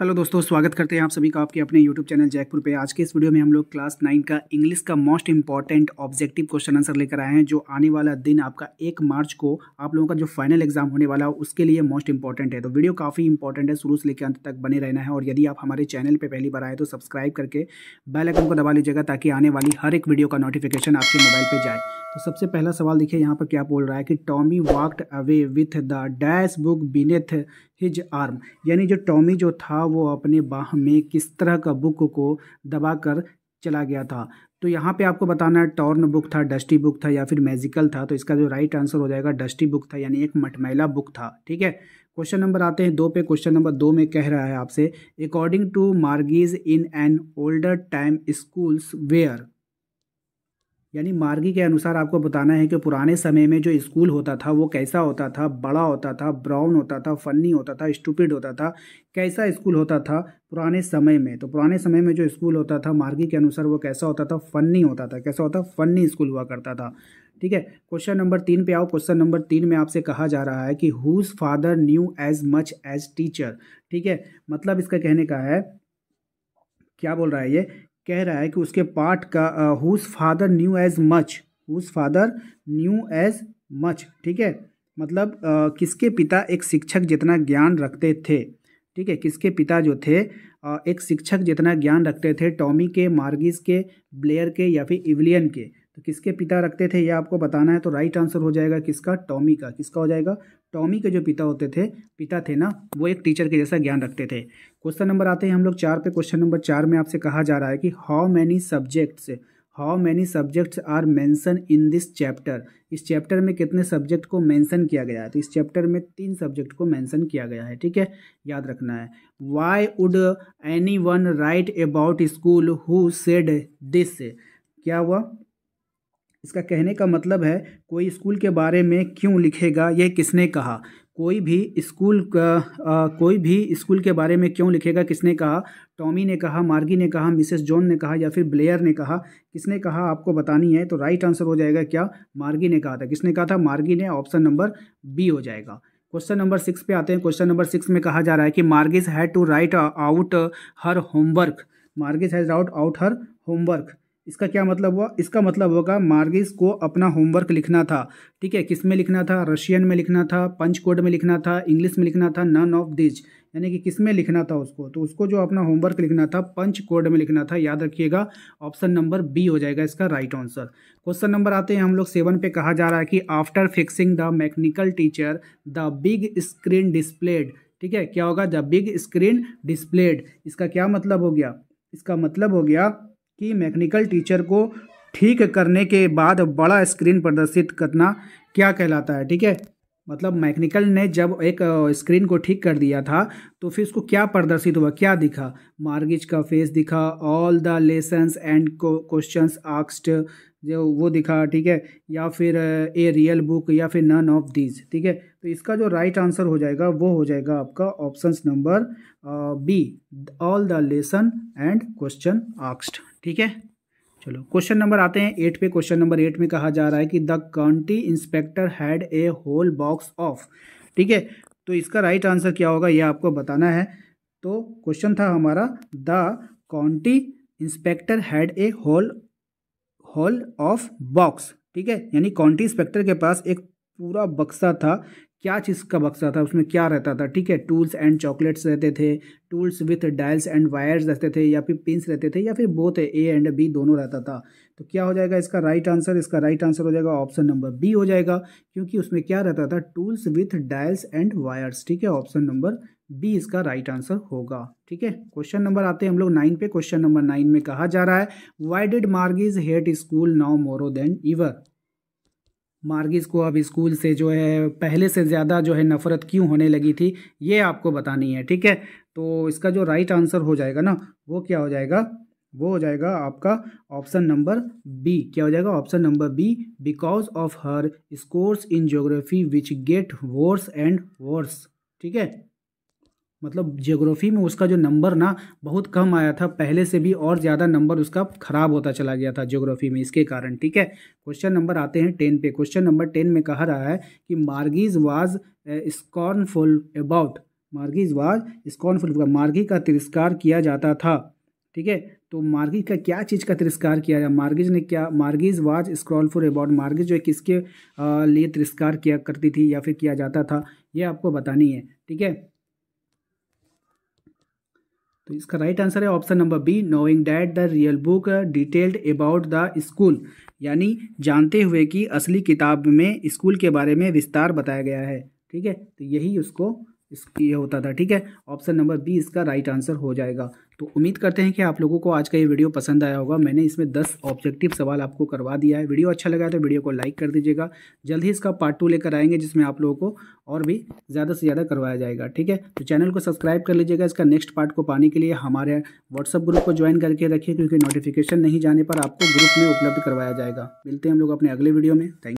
hello दोस्तों स्वागत करते हैं आप सभी का आपके अपने यूट्यूब चैनल जयपुर पे आज के इस वीडियो में हम लोग क्लास नाइन का इंग्लिश का most important objective question answer लेकर आए हैं जो आने वाला दिन आपका एक मार्च को आप लोगों का जो फाइनल एग्जाम होने वाला है उसके लिए मोस्ट इंपॉर्टेंट है तो वीडियो काफ़ी इंपॉर्टेंट है शुरू से लेकर अंत तक बने रहना है और यदि आप हमारे चैनल पर पहली बार आए तो सब्सक्राइब करके बैलाइकन को दबा लीजिएगा ताकि आने वाली हर एक वीडियो का नोटिफिकेशन आपके मोबाइल पर जाए तो सबसे पहला सवाल देखिए यहाँ पर क्या बोल रहा है कि Tommy walked away with the dash book beneath his arm यानी जो टॉमी जो था वो अपने बाह में किस तरह का बुक को दबा कर चला गया था तो यहाँ पे आपको बताना है टॉर्न बुक था डस्टी बुक था या फिर मैजिकल था तो इसका जो राइट आंसर हो जाएगा डस्टी बुक था यानी एक मटमैला बुक था ठीक है क्वेश्चन नंबर आते हैं दो पे क्वेश्चन नंबर दो में कह रहा है आपसे according to Margie's in an older time schools where यानी मार्गी के अनुसार आपको बताना है कि पुराने समय में जो स्कूल होता था वो कैसा होता था बड़ा होता था ब्राउन होता था फनी होता था स्टूपिड होता था कैसा स्कूल होता था पुराने समय में तो पुराने समय में जो स्कूल होता था मार्गी के अनुसार वो कैसा होता था फनी होता था कैसा होता फनी स्कूल हुआ करता था ठीक है क्वेश्चन नंबर तीन पे आओ क्वेश्चन नंबर तीन में आपसे कहा जा रहा है कि whose father knew as much as teacher ठीक है मतलब इसका कहने का है क्या बोल रहा है ये कह रहा है कि उसके पार्ट का whose father knew as much whose father knew as much ठीक है मतलब uh, किसके पिता एक शिक्षक जितना ज्ञान रखते थे ठीक है किसके पिता जो थे uh, एक शिक्षक जितना ज्ञान रखते थे टॉमी के मार्गिस के ब्लेयर के या फिर इवलियन के तो किसके पिता रखते थे ये आपको बताना है तो राइट आंसर हो जाएगा किसका टॉमी का किसका हो जाएगा टॉमी के जो पिता होते थे पिता थे ना वो एक टीचर के जैसा ज्ञान रखते थे क्वेश्चन नंबर आते हैं हम लोग चार पे क्वेश्चन नंबर चार में आपसे कहा जा रहा है कि how many subjects how many subjects are mentioned in this chapter इस चैप्टर में कितने सब्जेक्ट को मैंसन किया गया है तो इस चैप्टर में तीन सब्जेक्ट को मैंसन किया गया है ठीक है याद रखना है why would anyone write about school who said this क्या हुआ इसका कहने का मतलब है कोई स्कूल के बारे में क्यों लिखेगा यह किसने कहा कोई भी स्कूल का कोई भी स्कूल के बारे में क्यों लिखेगा किसने कहा टॉमी ने कहा मार्गी ने कहा मिसेस जॉन ने कहा या फिर ब्लेयर ने कहा किसने कहा आपको बतानी है तो राइट आंसर हो जाएगा क्या मार्गी ने कहा था किसने कहा था मार्गी ने ऑप्शन नंबर बी हो जाएगा क्वेश्चन नंबर सिक्स पे आते हैं क्वेश्चन नंबर सिक्स में कहा जा रहा है कि Margie had to write out her homework Margie has wrote out her homework इसका क्या मतलब हुआ इसका मतलब होगा मार्गिस को अपना होमवर्क लिखना था ठीक है किस में लिखना था रशियन में लिखना था पंच कोड में लिखना था इंग्लिश में लिखना था नन ऑफ दिज यानी कि किस में लिखना था उसको तो उसको जो अपना होमवर्क लिखना था पंच कोड में लिखना था याद रखिएगा ऑप्शन नंबर बी हो जाएगा इसका राइट आंसर क्वेश्चन नंबर आते हैं हम लोग सेवन पे कहा जा रहा है कि after fixing the mechanical teacher the big screen displayed ठीक है क्या होगा द बिग स्क्रीन डिस्प्लेड इसका क्या मतलब हो गया इसका मतलब हो गया कि मैकेनिकल टीचर को ठीक करने के बाद बड़ा स्क्रीन प्रदर्शित करना क्या कहलाता है ठीक है मतलब मैकेनिकल ने जब एक स्क्रीन को ठीक कर दिया था तो फिर उसको क्या प्रदर्शित हुआ क्या दिखा मार्गिज का फेस दिखा all the lessons and question आक्स्ड जो वो दिखा ठीक है या फिर ए रियल बुक या फिर नन ऑफ दीज ठीक है तो इसका जो राइट right आंसर हो जाएगा वो हो जाएगा आपका option number B all the lesson and question आक्स्ड ठीक है चलो क्वेश्चन नंबर आते हैं एट पे क्वेश्चन नंबर एट में कहा जा रहा है कि the county inspector had a whole box of ठीक है तो इसका राइट आंसर क्या होगा यह आपको बताना है तो क्वेश्चन था हमारा the county inspector had a whole whole of box ठीक है यानी काउंटी इंस्पेक्टर के पास एक पूरा बक्सा था क्या चीज़ का बक्सा था उसमें क्या रहता था ठीक है टूल्स एंड चॉकलेट्स रहते थे tools with dials and wires रहते थे या फिर पिंस रहते थे या फिर बोथ ए एंड बी दोनों रहता था तो क्या हो जाएगा इसका राइट आंसर इसका राइट आंसर हो जाएगा ऑप्शन नंबर बी हो जाएगा क्योंकि उसमें क्या रहता था tools with dials and wires ठीक है ऑप्शन नंबर बी इसका राइट आंसर होगा ठीक है क्वेश्चन नंबर आते हैं हम लोग नाइन पे क्वेश्चन नंबर नाइन में कहा जा रहा है why did Margie hate school now more than ever Margie को अब स्कूल से जो है पहले से ज़्यादा जो है नफ़रत क्यों होने लगी थी ये आपको बतानी है ठीक है तो इसका जो राइट आंसर हो जाएगा ना वो क्या हो जाएगा वो हो जाएगा आपका ऑप्शन नंबर बी क्या हो जाएगा option number B because of her scores in geography which get worse and worse ठीक है मतलब जियोग्राफी में उसका जो नंबर ना बहुत कम आया था पहले से भी और ज़्यादा नंबर उसका खराब होता चला गया था जियोग्राफी में इसके कारण ठीक है क्वेश्चन नंबर आते हैं टेन पे क्वेश्चन नंबर टेन में कहा रहा है कि Margie was scornful about Margie was scornful Margie का तिरस्कार किया जाता था ठीक है तो मार्गी का क्या चीज़ का तिरस्कार किया जाए मार्गिज ने क्या Margie was scornful about Margie जो है किसके लिए तिरस्कार किया करती थी या फिर किया जाता था ये आपको बतानी है ठीक है तो इसका राइट आंसर है option number B knowing that the real book detailed about the school यानी जानते हुए कि असली किताब में स्कूल के बारे में विस्तार बताया गया है ठीक है तो यही उसको इसकी ये होता था ठीक है ऑप्शन नंबर बी इसका राइट आंसर हो जाएगा तो उम्मीद करते हैं कि आप लोगों को आज का ये वीडियो पसंद आया होगा मैंने इसमें दस ऑब्जेक्टिव सवाल आपको करवा दिया है वीडियो अच्छा लगा तो वीडियो को लाइक कर दीजिएगा जल्द ही इसका पार्ट टू लेकर आएंगे जिसमें आप लोगों को और भी ज़्यादा से ज़्यादा करवाया जाएगा ठीक है तो चैनल को सब्सक्राइब कर लीजिएगा इसका नेक्स्ट पार्ट को पाने के लिए हमारे व्हाट्सअप ग्रुप को ज्वाइन करके रखिए क्योंकि नोटिफिकेशन नहीं जाने पर आपको ग्रुप में उपलब्ध करवाया जाएगा मिलते हैं हम लोग अपने अगले वीडियो में थैंक